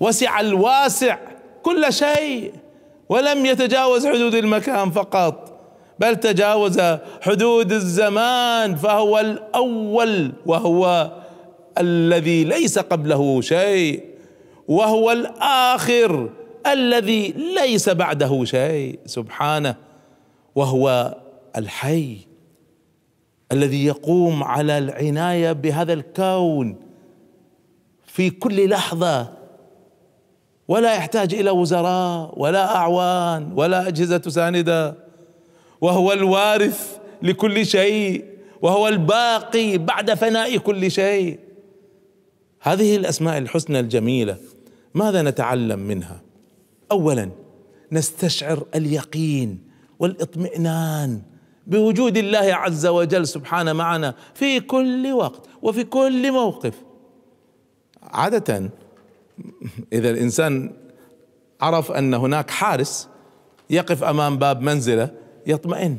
وسع الواسع كل شيء ولم يتجاوز حدود المكان فقط بل تجاوز حدود الزمان فهو الاول وهو الذي ليس قبله شيء وهو الاخر الذي ليس بعده شيء سبحانه وهو الحي الذي يقوم على العنايه بهذا الكون في كل لحظه ولا يحتاج الى وزراء ولا اعوان ولا اجهزه تسانده وهو الوارث لكل شيء وهو الباقي بعد فناء كل شيء هذه الاسماء الحسنى الجميله ماذا نتعلم منها اولا نستشعر اليقين والاطمئنان بوجود الله عز وجل سبحانه معنا في كل وقت وفي كل موقف عاده إذا الإنسان عرف أن هناك حارس يقف أمام باب منزله يطمئن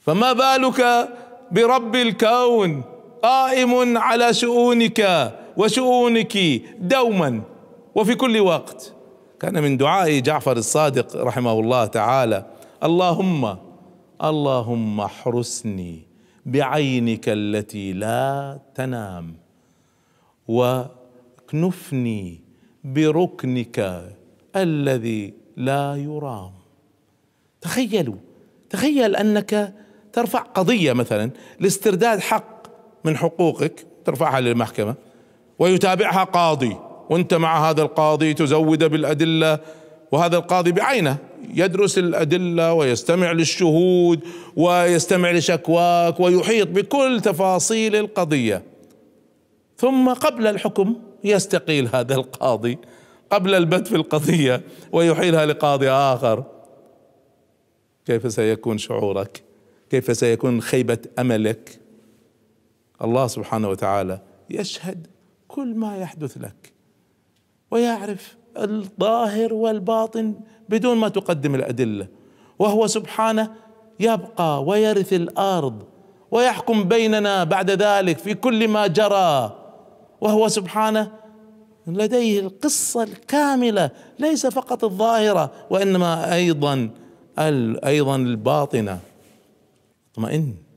فما بالك برب الكون قائم على شؤونك وشؤونك دوما وفي كل وقت كان من دعاء جعفر الصادق رحمه الله تعالى اللهم اللهم احرسني بعينك التي لا تنام واكنفني بركنك الذي لا يرام تخيلوا تخيل انك ترفع قضيه مثلا لاسترداد حق من حقوقك ترفعها للمحكمه ويتابعها قاضي وانت مع هذا القاضي تزود بالادله وهذا القاضي بعينه يدرس الادله ويستمع للشهود ويستمع لشكواك ويحيط بكل تفاصيل القضيه ثم قبل الحكم يستقيل هذا القاضي قبل البت في القضية ويحيلها لقاضي آخر كيف سيكون شعورك كيف سيكون خيبة أملك الله سبحانه وتعالى يشهد كل ما يحدث لك ويعرف الظاهر والباطن بدون ما تقدم الأدلة وهو سبحانه يبقى ويرث الأرض ويحكم بيننا بعد ذلك في كل ما جرى وهو سبحانه لديه القصة الكاملة ليس فقط الظاهرة وإنما أيضا أيضا الباطنة اطمئن